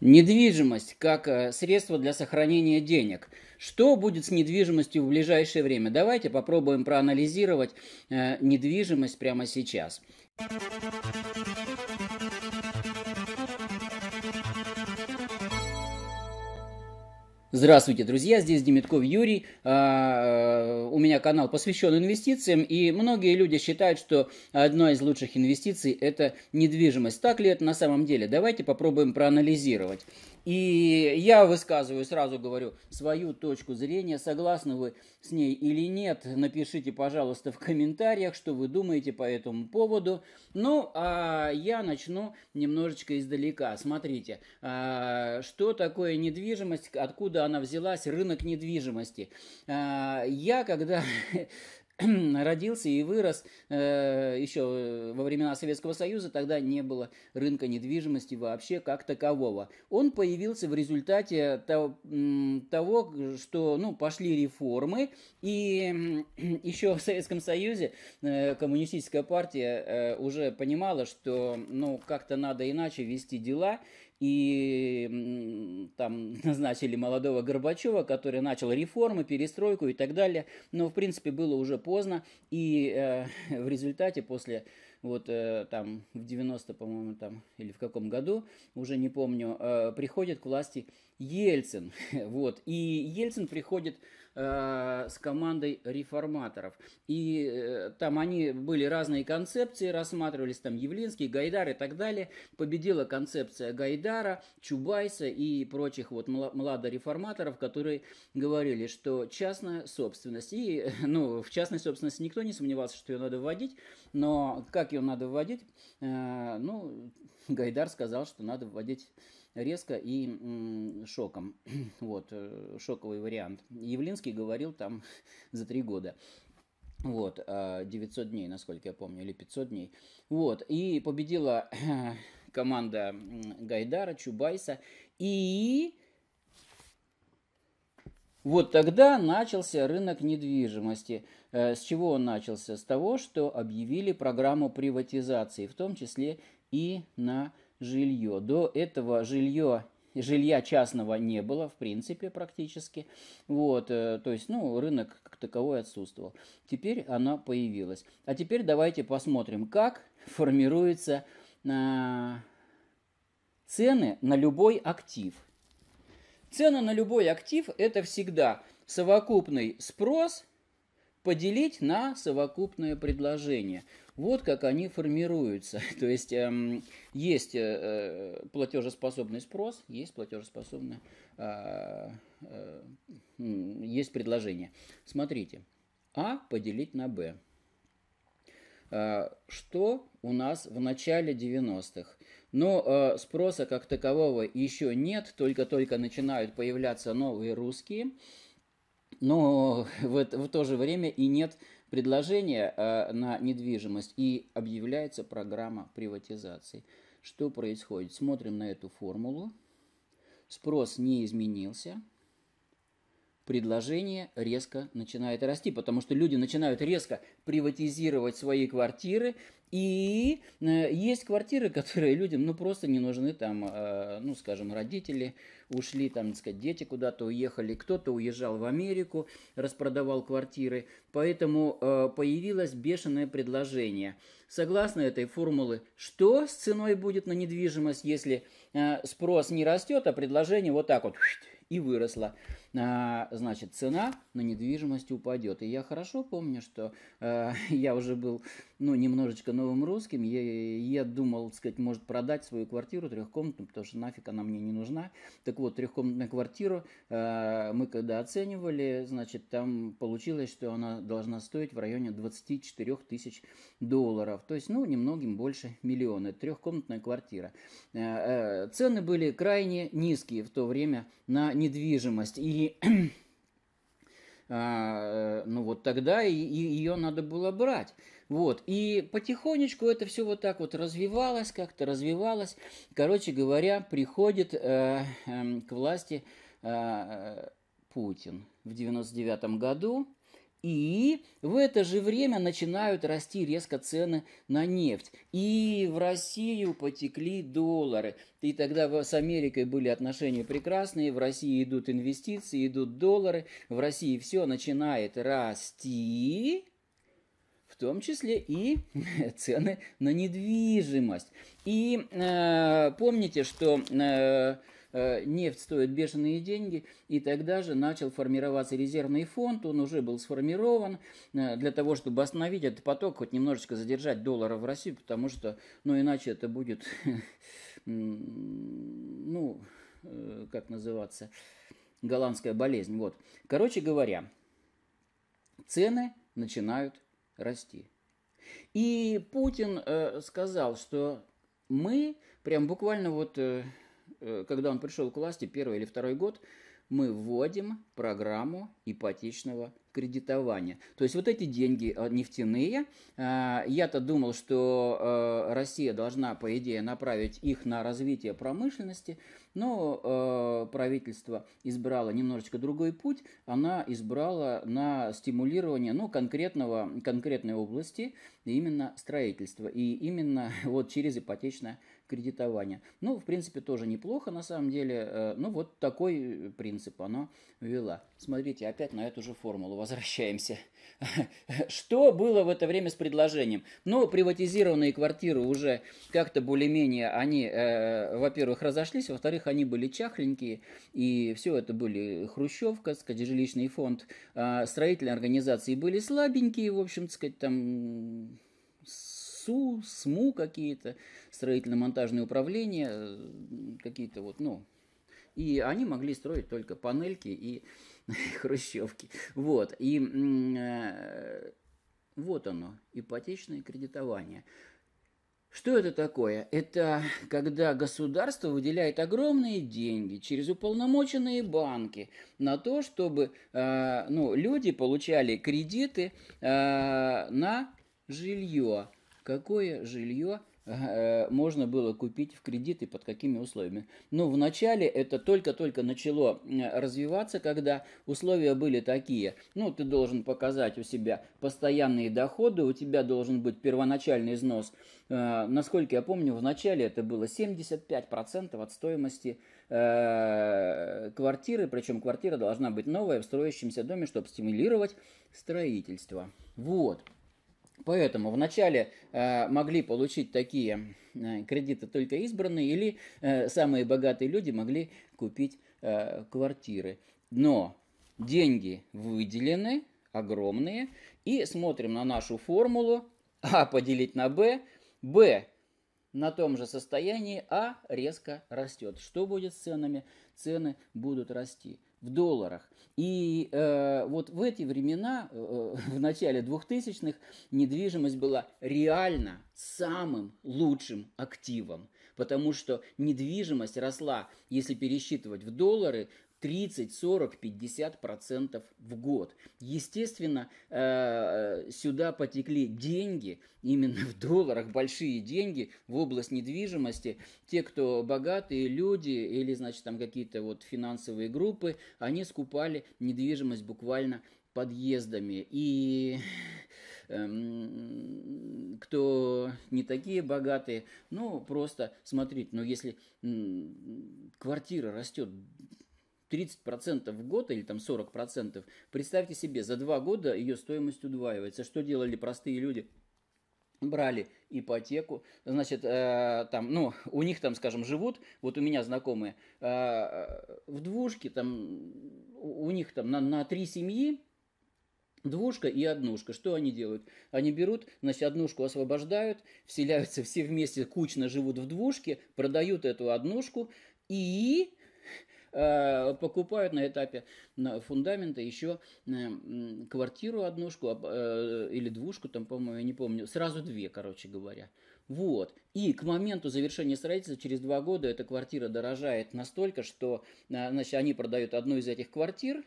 Недвижимость как э, средство для сохранения денег. Что будет с недвижимостью в ближайшее время? Давайте попробуем проанализировать э, недвижимость прямо сейчас. Здравствуйте, друзья, здесь Демитков Юрий. А, э, у меня канал посвящен инвестициям, и многие люди считают, что одна из лучших инвестиций – это недвижимость. Так ли это на самом деле? Давайте попробуем проанализировать. И я высказываю, сразу говорю, свою точку зрения, согласны вы с ней или нет, напишите, пожалуйста, в комментариях, что вы думаете по этому поводу. Ну, а я начну немножечко издалека. Смотрите, а, что такое недвижимость, откуда она взялась, рынок недвижимости. А, я, когда родился и вырос э, еще э, во времена Советского Союза, тогда не было рынка недвижимости вообще как такового. Он появился в результате того, того что ну, пошли реформы, и еще в Советском Союзе э, коммунистическая партия э, уже понимала, что ну, как-то надо иначе вести дела, и там назначили молодого Горбачева, который начал реформы, перестройку и так далее. Но, в принципе, было уже поздно, и э, в результате после вот э, там в 90, по-моему, там, или в каком году, уже не помню, э, приходит к власти Ельцин. Вот, и Ельцин приходит Э, с командой реформаторов. И э, там они были разные концепции, рассматривались там Явлинский, Гайдар и так далее. Победила концепция Гайдара, Чубайса и прочих вот младореформаторов, которые говорили, что частная собственность, и, ну, в частной собственности никто не сомневался, что ее надо вводить, но как ее надо вводить? Э, ну, Гайдар сказал, что надо вводить резко и шоком. Вот, э, шоковый вариант. Явлинский говорил там за три года. Вот, 900 а, дней, насколько я помню, или 500 дней. Вот, и победила команда Гайдара, Чубайса. И вот тогда начался рынок недвижимости. Э, с чего он начался? С того, что объявили программу приватизации, в том числе и на жилье. До этого жилье жилья частного не было, в принципе, практически. Вот, э, то есть, ну, рынок как таковой отсутствовал. Теперь она появилась. А теперь давайте посмотрим, как формируются э, цены на любой актив. цена на любой актив – это всегда совокупный спрос поделить на совокупное предложение – вот как они формируются. То есть эм, есть э, э платежеспособный спрос, есть платежеспособное, а, э, э, есть предложение. Смотрите, А поделить на Б. Э, что у нас в начале 90-х? Но э, спроса как такового еще нет, только-только начинают появляться новые русские, но в, это, в то же время и нет предложение э, на недвижимость и объявляется программа приватизации. Что происходит? Смотрим на эту формулу. Спрос не изменился предложение резко начинает расти, потому что люди начинают резко приватизировать свои квартиры, и э, есть квартиры, которые людям ну, просто не нужны, там, э, ну, скажем, родители ушли, там, так сказать, дети куда-то уехали, кто-то уезжал в Америку, распродавал квартиры, поэтому э, появилось бешеное предложение. Согласно этой формулы, что с ценой будет на недвижимость, если спрос не растет, а предложение вот так вот и выросла. А, значит, цена на недвижимость упадет. И я хорошо помню, что а, я уже был ну, немножечко новым русским. Я, я думал, сказать, может продать свою квартиру трехкомнатную, потому что нафиг она мне не нужна. Так вот, трехкомнатная квартира, э, мы когда оценивали, значит, там получилось, что она должна стоить в районе 24 тысяч долларов. То есть, ну, немногим больше миллиона. трехкомнатная квартира. Э, э, цены были крайне низкие в то время на недвижимость. И э, э, ну вот тогда и, и ее надо было брать. Вот. И потихонечку это все вот так вот развивалось, как-то развивалось. Короче говоря, приходит э, э, к власти э, э Путин в 99 году. И в это же время начинают расти резко цены на нефть. И в Россию потекли доллары. И тогда с Америкой были отношения прекрасные. В России идут инвестиции, идут доллары. В России все начинает расти в том числе и цены на недвижимость. И э, помните, что... Э, э, нефть стоит бешеные деньги, и тогда же начал формироваться резервный фонд, он уже был сформирован э, для того, чтобы остановить этот поток, хоть немножечко задержать доллара в России, потому что, ну, иначе это будет, ну, э, как называться, голландская болезнь, вот. Короче говоря, цены начинают расти. И Путин э, сказал, что мы, прям буквально вот, э, э, когда он пришел к власти, первый или второй год, мы вводим программу ипотечного кредитования. То есть вот эти деньги нефтяные, я-то думал, что Россия должна, по идее, направить их на развитие промышленности, но э, правительство избрало немножечко другой путь. Она избрала на стимулирование ну, конкретного, конкретной области именно строительства. И именно вот через ипотечное кредитования. Ну, в принципе, тоже неплохо, на самом деле. Э, ну, вот такой э, принцип она ввела. Смотрите, опять на эту же формулу возвращаемся. Что было в это время с предложением? Ну, приватизированные квартиры уже как-то более-менее, они, э, во-первых, разошлись, во-вторых, они были чахленькие, и все это были Хрущевка, сказать, жилищный фонд, а строительные организации были слабенькие, в общем, сказать, там ИСУ, СМУ какие-то, строительно-монтажные управления, э, какие-то вот, ну, и они могли строить только панельки и хрущевки. Вот, и э, вот оно, ипотечное кредитование. Что это такое? Это когда государство выделяет огромные деньги через уполномоченные банки на то, чтобы э, ну, люди получали кредиты э, на жилье какое жилье э, можно было купить в кредит и под какими условиями. Но ну, вначале это только-только начало развиваться, когда условия были такие. Ну, ты должен показать у себя постоянные доходы, у тебя должен быть первоначальный износ. Э, насколько я помню, вначале это было 75% от стоимости э, квартиры, причем квартира должна быть новая в строящемся доме, чтобы стимулировать строительство. Вот. Поэтому вначале э, могли получить такие э, кредиты только избранные, или э, самые богатые люди могли купить э, квартиры. Но деньги выделены, огромные, и смотрим на нашу формулу А поделить на Б, Б на том же состоянии, А резко растет. Что будет с ценами? Цены будут расти в долларах. И э, вот в эти времена, э, э в начале 2000-х, недвижимость была реально самым лучшим активом, потому что недвижимость росла, если пересчитывать в доллары, 30, 40, 50 процентов в год. Естественно, э, сюда потекли деньги, именно в долларах большие деньги в область недвижимости. Те, кто богатые люди или, значит, там какие-то вот финансовые группы, они скупали недвижимость буквально подъездами. И эм, кто не такие богатые, ну, просто смотрите, но ну, если квартира растет 30% в год или там 40%, представьте себе, за два года ее стоимость удваивается. Что делали простые люди? брали ипотеку, значит, э, там, ну, у них там, скажем, живут, вот у меня знакомые, э, в двушке, там, у них там на, на три семьи, Двушка и однушка. Что они делают? Они берут, значит, однушку освобождают, вселяются все вместе, кучно живут в двушке, продают эту однушку и Э, покупают на этапе фундамента еще эм, квартиру однушку э, или двушку, там, по-моему, я не помню, сразу две, короче говоря. Вот. И к моменту завершения строительства через два года эта квартира дорожает настолько, что э, значит, они продают одну из этих квартир,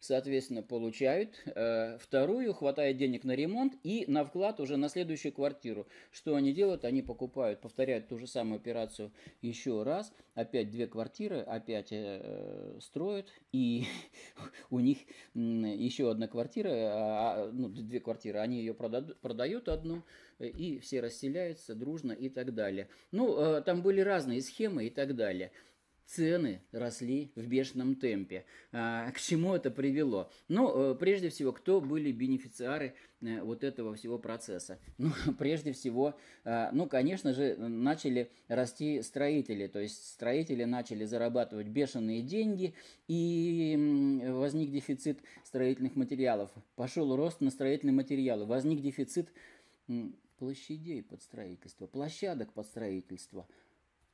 соответственно, получают. Э, вторую хватает денег на ремонт и на вклад уже на следующую квартиру. Что они делают? Они покупают, повторяют ту же самую операцию еще раз, опять две квартиры, опять э, э строят, и у них еще одна квартира, а, а ну, две квартиры, они ее продадут, продают одну, э, и все расселяются дружно и так далее. Ну, э, там были разные схемы и так далее цены росли в бешеном темпе. А, к чему это привело? Ну, э, прежде всего, кто были бенефициары э, вот этого всего процесса? Ну, прежде всего, э, ну, конечно же, начали расти строители, то есть строители начали зарабатывать бешеные деньги, и возник дефицит строительных материалов. Пошел рост на строительные материалы, возник дефицит площадей под строительство, площадок под строительство –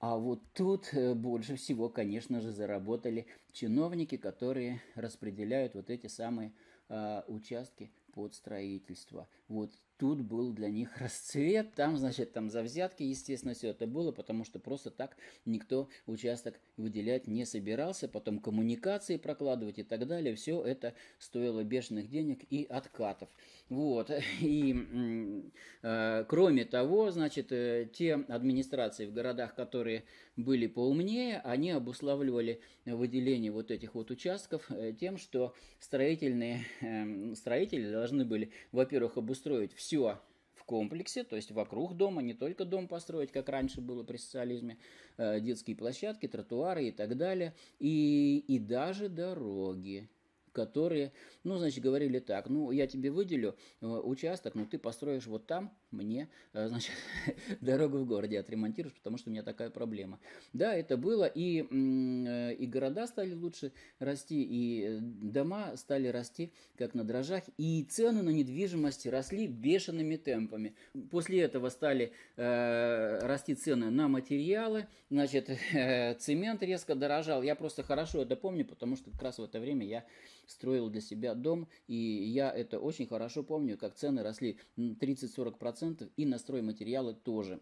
а вот тут э, больше всего, конечно же, заработали чиновники, которые распределяют вот эти самые э, участки под строительство. Вот тут был для них расцвет, там, значит, там за взятки, естественно, все это было, потому что просто так никто участок выделять не собирался, потом коммуникации прокладывать и так далее, все это стоило бешеных денег и откатов. Вот, и э, кроме того, значит, э, те администрации в городах, которые были поумнее, они обуславливали выделение вот этих вот участков э, тем, что строительные, э, строители должны были, во-первых, обустроить все все в комплексе, то есть вокруг дома, не только дом построить, как раньше было при социализме, э, детские площадки, тротуары и так далее, и, и даже дороги которые, ну, значит, говорили так, ну, я тебе выделю э, участок, но ты построишь вот там мне, э, значит, дорогу в городе отремонтируешь, потому что у меня такая проблема. Да, это было, и, э, и города стали лучше расти, и э, дома стали расти, как на дрожжах, и цены на недвижимость росли бешеными темпами. После этого стали э, расти цены на материалы, значит, э, цемент резко дорожал. Я просто хорошо это помню, потому что как раз в это время я строил для себя дом, и я это очень хорошо помню, как цены росли 30-40% 10%, и на стройматериалы тоже.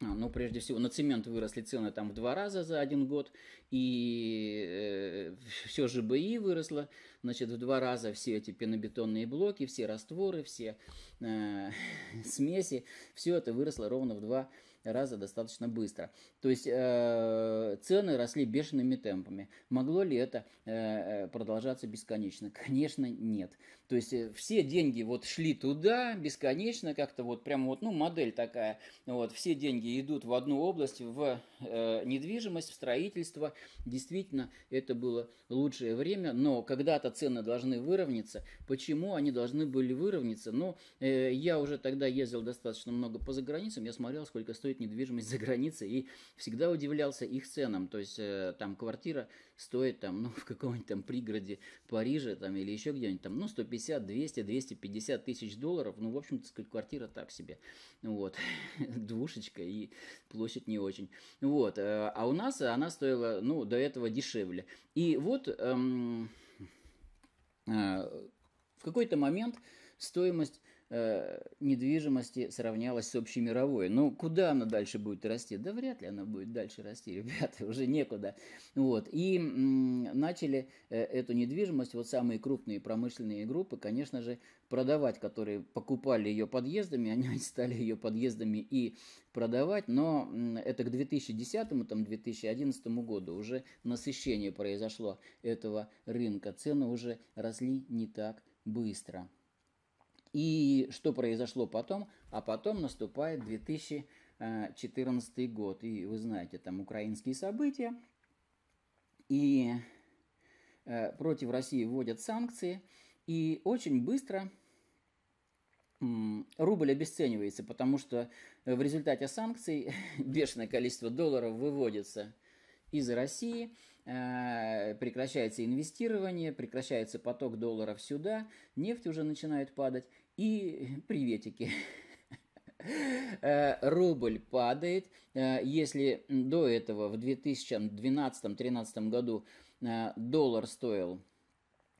А, ну, прежде всего, на цемент выросли цены там в два раза за один год, и э, все БИ выросло, значит, в два раза все эти пенобетонные блоки, все растворы, все э, смеси, все это выросло ровно в два раза раза достаточно быстро. То есть э, цены росли бешеными темпами. Могло ли это э, э, продолжаться бесконечно? Конечно, нет. То есть э, все деньги вот шли туда бесконечно, как-то вот прямо вот, ну, модель такая. Вот, все деньги идут в одну область, в э, недвижимость, в строительство. Действительно, это было лучшее время, но когда-то цены должны выровняться. Почему они должны были выровняться? Ну, э, я уже тогда ездил достаточно много по заграницам, я смотрел, сколько стоит купит недвижимость за границей и всегда удивлялся их ценам. То есть э, там квартира стоит там, ну, в каком-нибудь там пригороде Парижа там или еще где-нибудь там, ну, 150, 200, 250 тысяч долларов. Ну, в общем, то сказать, квартира так себе. Вот. Двушечка и площадь не очень. Вот. Э, а у нас она стоила, ну, до этого дешевле. И вот эм, э, в какой-то момент стоимость Э, недвижимости сравнялась с общемировой. Ну, куда она дальше будет расти? Да вряд ли она будет дальше расти, ребята, уже некуда. Вот. И начали э, эту недвижимость, вот самые крупные промышленные группы, конечно же, продавать, которые покупали ее подъездами, они стали ее подъездами и продавать, но это к 2010-2011 му там году уже насыщение произошло этого рынка, цены уже росли не так быстро. И что произошло потом? А потом наступает 2014 год. И вы знаете, там украинские события. И э, против России вводят санкции. И очень быстро рубль обесценивается, потому что в результате санкций бешеное количество долларов выводится из России. Э, прекращается инвестирование, прекращается поток долларов сюда, нефть уже начинает падать, и приветики. Э, рубль падает. Э, если до этого в 2012-2013 году доллар стоил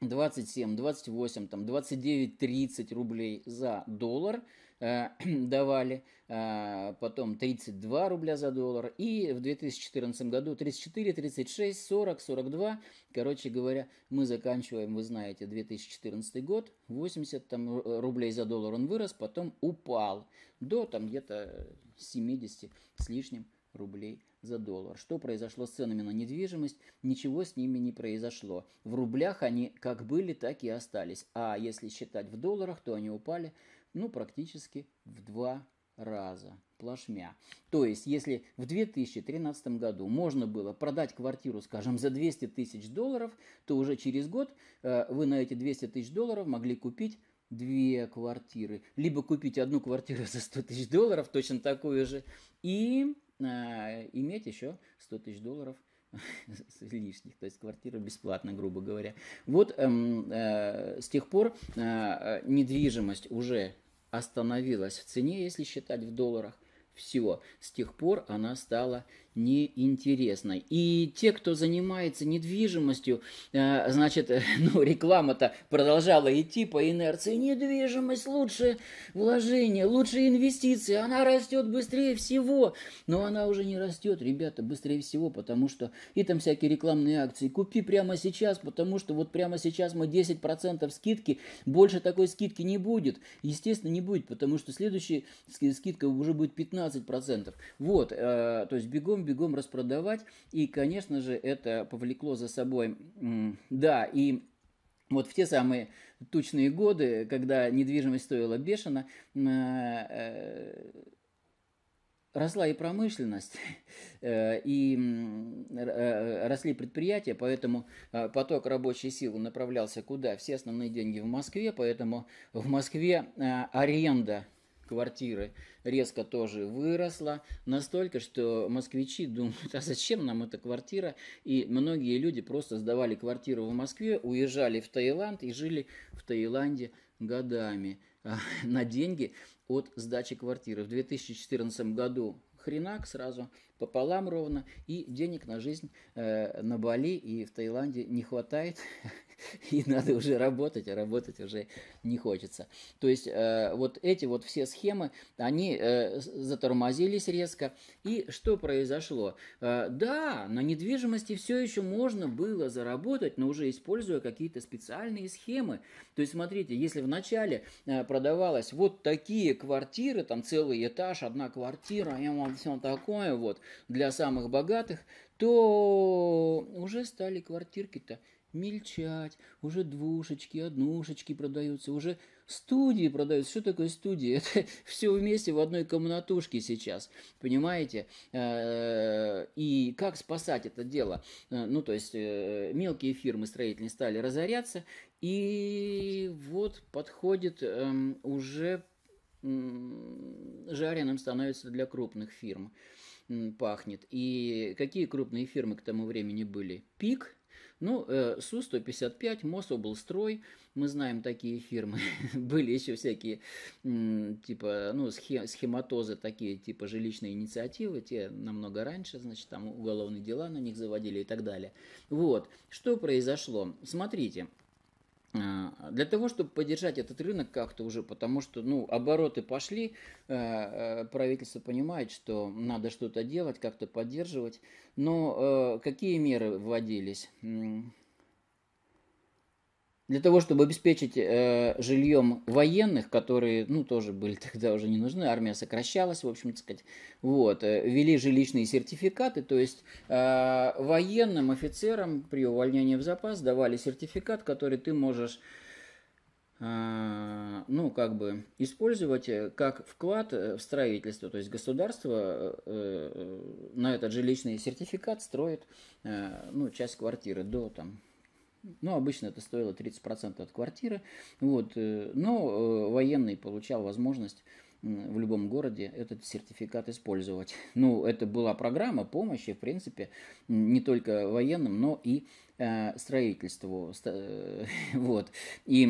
27, 28, там 29, 30 рублей за доллар, Э, давали, э, потом 32 рубля за доллар, и в 2014 году 34, 36, 40, 42. Короче говоря, мы заканчиваем, вы знаете, 2014 год, 80 там, рублей за доллар он вырос, потом упал до там где-то 70 с лишним рублей за доллар. Что произошло с ценами на недвижимость? Ничего с ними не произошло. В рублях они как были, так и остались. А если считать в долларах, то они упали ну, практически в два раза плашмя. То есть, если в 2013 году можно было продать квартиру, скажем, за 200 тысяч долларов, то уже через год э, вы на эти 200 тысяч долларов могли купить две квартиры. Либо купить одну квартиру за 100 тысяч долларов, точно такую же, и э, иметь еще 100 тысяч долларов лишних, то есть квартира бесплатно, грубо говоря. Вот э, э, с тех пор э, э недвижимость уже остановилась в цене, если считать в долларах, всего. С тех пор она стала неинтересной. И те, кто занимается недвижимостью, э, значит, э, ну, реклама-то продолжала идти по инерции. Недвижимость лучше вложение, лучше инвестиции, она растет быстрее всего. Но она уже не растет, ребята, быстрее всего, потому что и там всякие рекламные акции. Купи прямо сейчас, потому что вот прямо сейчас мы 10% скидки, больше такой скидки не будет. Естественно, не будет, потому что следующая скидка уже будет 15 15%. Вот, э, то есть бегом-бегом распродавать. И, конечно же, это повлекло за собой, да, и вот в те самые тучные годы, когда недвижимость стоила бешено, э, э, росла и промышленность, и росли предприятия, поэтому поток рабочей силы направлялся куда? Все основные деньги в Москве, поэтому в Москве аренда квартиры резко тоже выросла, настолько, что москвичи думают, а зачем нам эта квартира, и многие люди просто сдавали квартиру в Москве, уезжали в Таиланд и жили в Таиланде годами а, на деньги от сдачи квартиры. В 2014 году хренак сразу пополам ровно, и денег на жизнь э, на Бали и в Таиланде не хватает. и надо уже работать, а работать уже не хочется. То есть э, вот эти вот все схемы, они э, затормозились резко. И что произошло? Э, да, на недвижимости все еще можно было заработать, но уже используя какие-то специальные схемы. То есть смотрите, если вначале э, продавалось вот такие квартиры, там целый этаж, одна квартира, и вот все такое вот для самых богатых, то уже стали квартирки-то мельчать, уже двушечки, однушечки продаются, уже студии продаются. Что такое студии? Это все вместе в одной комнатушке сейчас, понимаете? Э, и как спасать это дело? Э, ну, то есть э, мелкие фирмы строительные стали разоряться, и вот подходит эм, уже жареным становится для крупных фирм пахнет. И какие крупные фирмы к тому времени были? Пик – ну, э, Су-155, Мособлстрой, мы знаем такие фирмы. Были еще всякие, типа, ну, схематозы такие, типа, жилищные инициативы, те намного раньше, значит, там уголовные дела на них заводили и так далее. Вот, что произошло? Смотрите, а, для того, чтобы поддержать этот рынок как-то уже, потому что ну, обороты пошли, э, э, правительство понимает, что надо что-то делать, как-то поддерживать. Но э, какие меры вводились? для того, чтобы обеспечить э, жильем военных, которые, ну, тоже были тогда уже не нужны, армия сокращалась, в общем, то сказать, вот, э, ввели жилищные сертификаты, то есть э, военным офицерам при увольнении в запас давали сертификат, который ты можешь э, ну, как бы использовать э, как вклад э, в строительство. То есть государство на этот жилищный сертификат строит ну, часть квартиры до там, ну, обычно это стоило 30% от квартиры. Вот. Э, но э, военный получал возможность в любом городе этот сертификат использовать. Ну, это была программа помощи, в принципе, не только военным, но и э, строительству. вот. И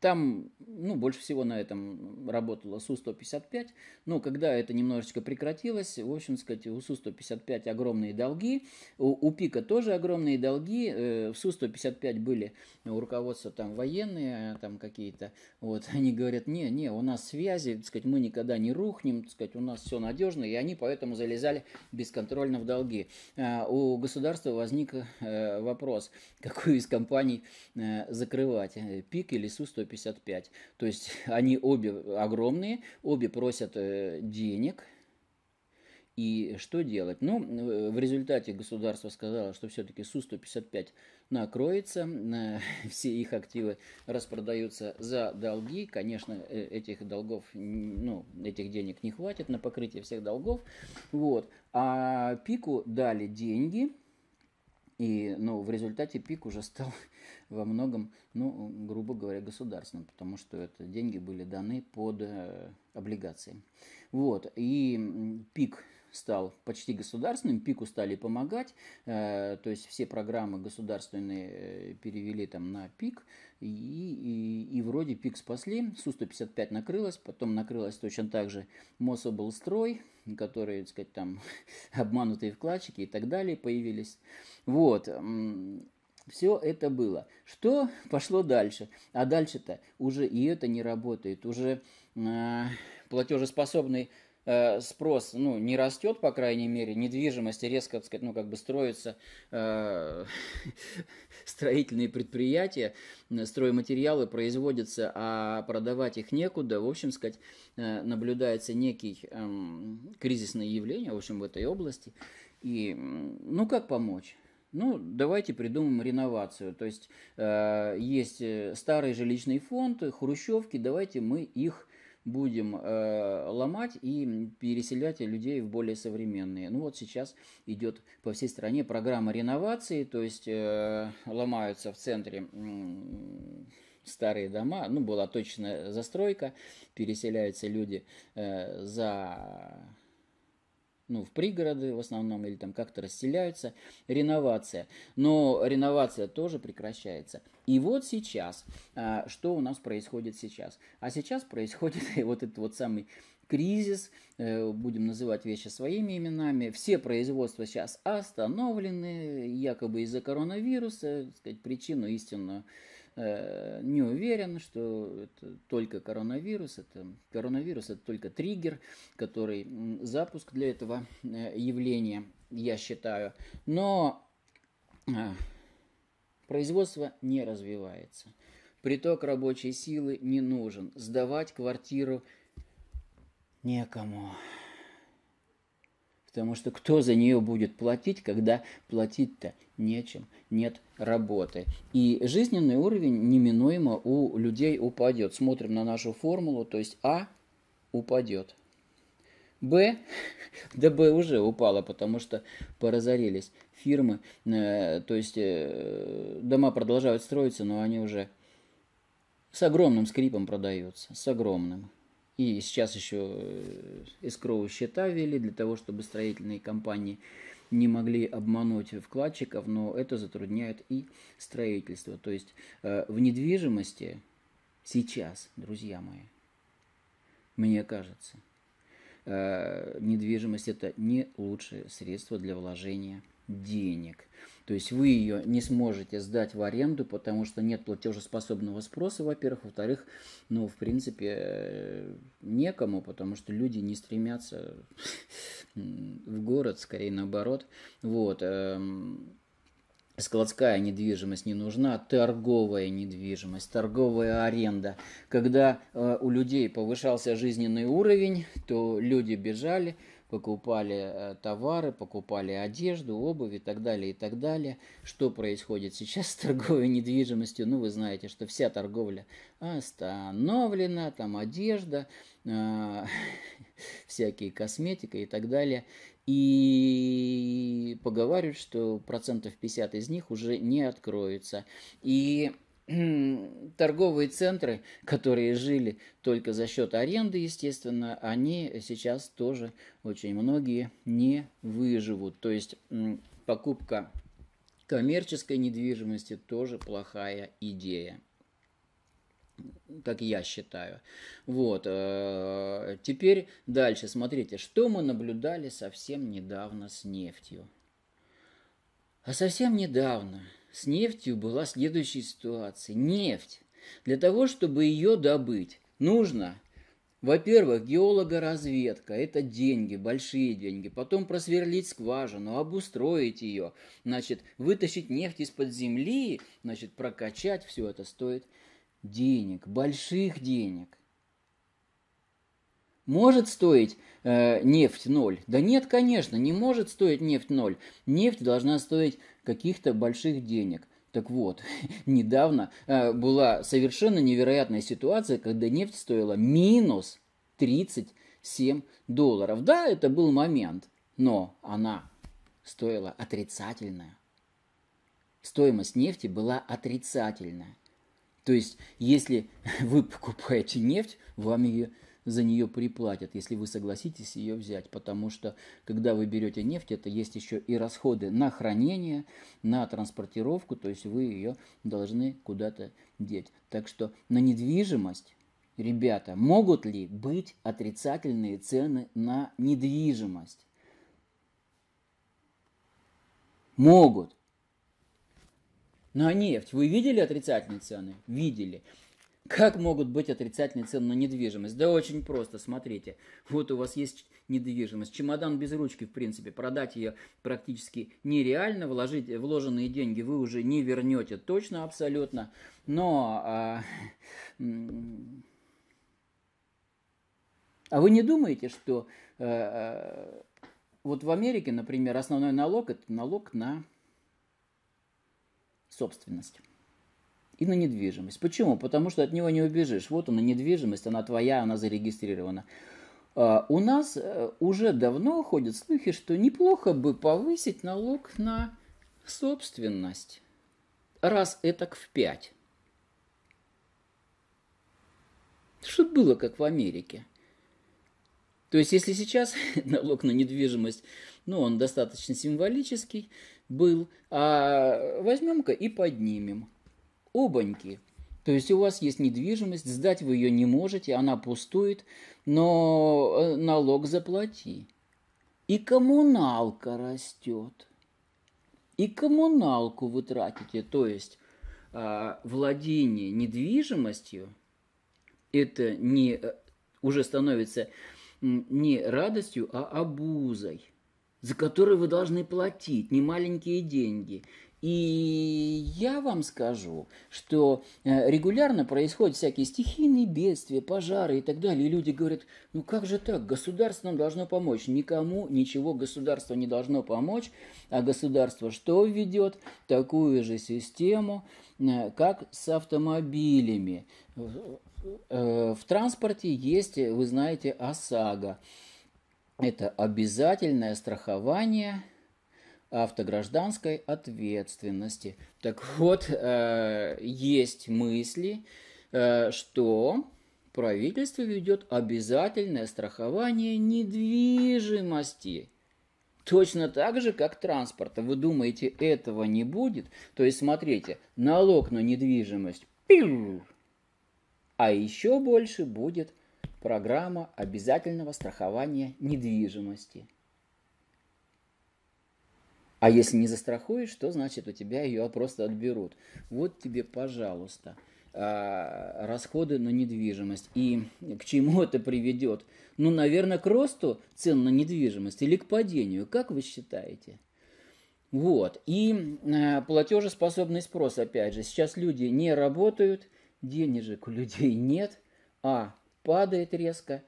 там, ну, больше всего на этом работала Су-155, но когда это немножечко прекратилось, в общем, сказать, у Су-155 огромные долги, у, у Пика тоже огромные долги, э, в Су-155 были у руководства там военные, там какие-то, вот, они говорят, не, не, у нас связи, так сказать, мы никогда не рухнем, так сказать, у нас все надежно, и они поэтому залезали бесконтрольно в долги. Э, у государства возник э, вопрос, какую из компаний э, закрывать, э, Пик или Су-155. 155. То есть они обе огромные, обе просят э, денег. И что делать? Ну, э, в результате государство сказало, что все-таки Су-155 накроется, э, все их активы распродаются за долги. Конечно, этих долгов, ну, этих денег не хватит на покрытие всех долгов. Вот. А Пику дали деньги – и ну, в результате ПИК уже стал во многом, ну, грубо говоря, государственным, потому что это деньги были даны под э, облигации. Вот, и ПИК стал почти государственным, пику стали помогать, э, то есть все программы государственные э, перевели там на пик, и, и, и вроде пик спасли, Су-155 накрылась, потом накрылась точно так же Мособлстрой, которые, так сказать, там обманутые вкладчики и так далее появились. Вот, все это было. Что пошло дальше? А дальше-то уже и это не работает. Уже э, платежеспособный Э, спрос ну, не растет, по крайней мере, недвижимость резко, так сказать, ну, как бы строится э, строительные предприятия, э, стройматериалы производятся, а продавать их некуда. В общем, сказать, наблюдается некий эм, кризисное явление, в общем, в этой области. И, ну, как помочь? Ну, давайте придумаем реновацию. То есть э, есть старый жилищный фонд, хрущевки, давайте мы их будем э, ломать и переселять людей в более современные. Ну вот сейчас идет по всей стране программа реновации, то есть э, ломаются в центре старые дома, ну была точная застройка, переселяются люди э, за ну, в пригороды в основном, или там как-то расселяются, реновация. Но реновация тоже прекращается. И вот сейчас, а, что у нас происходит сейчас? А сейчас происходит вот этот вот самый кризис, э, будем называть вещи своими именами. Все производства сейчас остановлены, якобы из-за коронавируса, сказать, причину истинную Э, не уверен, что это только коронавирус, это коронавирус это только триггер, который запуск для этого э, явления, я считаю. Но э, производство не развивается. Приток рабочей силы не нужен. Сдавать квартиру некому. Потому что кто за нее будет платить, когда платить-то нечем, нет работы. И жизненный уровень неминуемо у людей упадет. Смотрим на нашу формулу, то есть А упадет. Б, да Б уже упала, потому что поразорились фирмы, э, то есть э, дома продолжают строиться, но они уже с огромным скрипом продаются, с огромным. И сейчас еще эскроу счета ввели для того, чтобы строительные компании э, не могли обмануть вкладчиков, но это затрудняет и строительство. То есть э, в недвижимости сейчас, друзья мои, мне кажется, э, недвижимость это не лучшее средство для вложения денег. То есть вы ее не сможете сдать в аренду, потому что нет платежеспособного спроса, во-первых. Во-вторых, ну, в принципе, э, некому, потому что люди не стремятся в город, скорее наоборот. Вот. Эм, складская недвижимость не нужна, торговая недвижимость, торговая аренда. Когда э, у людей повышался жизненный уровень, то люди бежали, покупали э, товары, покупали одежду, обувь и так далее, и так далее. Что происходит сейчас с торговой недвижимостью? Ну, вы знаете, что вся торговля остановлена, там одежда, э, всякие косметика и так далее. И поговаривают, что процентов 50 из них уже не откроется. И торговые центры, которые жили только за счет аренды, естественно, они сейчас тоже очень многие не выживут. То есть покупка коммерческой недвижимости тоже плохая идея как я считаю. Вот. Э, теперь дальше смотрите, что мы наблюдали совсем недавно с нефтью. А совсем недавно с нефтью была следующая ситуация. Нефть. Для того, чтобы ее добыть, нужно во-первых, геологоразведка – это деньги, большие деньги. Потом просверлить скважину, обустроить ее, значит, вытащить нефть из-под земли, значит, прокачать все это стоит денег, больших денег. Может стоить э, нефть ноль? Да нет, конечно, не может стоить нефть ноль. Нефть должна стоить каких-то больших денег. Так вот, недавно э, была совершенно невероятная ситуация, когда нефть стоила минус 37 долларов. Да, это был момент, но она стоила отрицательная. Стоимость нефти была отрицательная. То есть, если вы покупаете нефть, вам ее за нее приплатят, если вы согласитесь ее взять, потому что когда вы берете нефть, это есть еще и расходы на хранение, на транспортировку, то есть вы ее должны куда-то деть. Так что на недвижимость Ребята, могут ли быть отрицательные цены на недвижимость? Могут. На нефть вы видели отрицательные цены? Видели. Как могут быть отрицательные цены на недвижимость? Да очень просто, смотрите. Вот у вас есть недвижимость. Чемодан без ручки, в принципе. Продать ее практически нереально. Вложить вложенные деньги вы уже не вернете точно, абсолютно. Но... А, а вы не думаете, что а, вот в Америке, например, основной налог – это налог на собственность? и на недвижимость. Почему? Потому что от него не убежишь. Вот она недвижимость, она твоя, она зарегистрирована. А, у нас э, уже давно ходят слухи, что неплохо бы повысить налог на собственность. Раз этак в пять. Чтобы было как в Америке. То есть, если сейчас налог на недвижимость, ну, он достаточно символический был, а возьмем-ка и поднимем обоньки. То есть у вас есть недвижимость, сдать вы ее не можете, она пустует, но э, налог заплати. И коммуналка растет. И коммуналку вы тратите. То есть а, владение недвижимостью это не э, уже становится не радостью, а обузой, за которую вы должны платить не маленькие деньги. И я вам скажу, что э, регулярно происходят всякие стихийные бедствия, пожары и так далее. И люди говорят, ну как же так, государство нам должно помочь. Никому ничего государство не должно помочь. А государство что ведет? Такую же систему, э, как с автомобилями. Э, в транспорте есть, вы знаете, ОСАГО. Это обязательное страхование – автогражданской ответственности. Так вот, э, есть мысли, э, что правительство ведет обязательное страхование недвижимости. Точно так же, как транспорта. Вы думаете, этого не будет? То есть, смотрите, налог на недвижимость. Пиу! А еще больше будет программа обязательного страхования недвижимости. А если не застрахуешь, то значит у тебя ее просто отберут. Вот тебе, пожалуйста, а, расходы на недвижимость. И к чему это приведет? Ну, наверное, к росту цен на недвижимость или к падению. Как вы считаете? Вот. И э, платежеспособный спрос, опять же. Сейчас люди не работают, денежек у людей нет, а падает резко.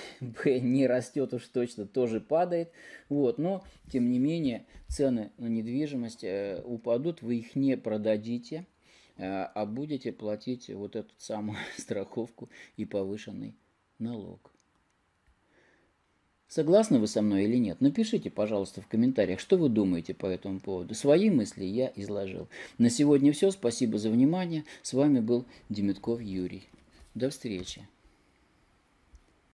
Б не растет уж точно, тоже падает. Вот, но, тем не менее, цены на недвижимость э, упадут, вы их не продадите, э, а будете платить вот эту самую страховку и повышенный налог. Согласны вы со мной или нет? Напишите, пожалуйста, в комментариях, что вы думаете по этому поводу. Свои мысли я изложил. На сегодня все. Спасибо за внимание. С вами был Демитков Юрий. До встречи.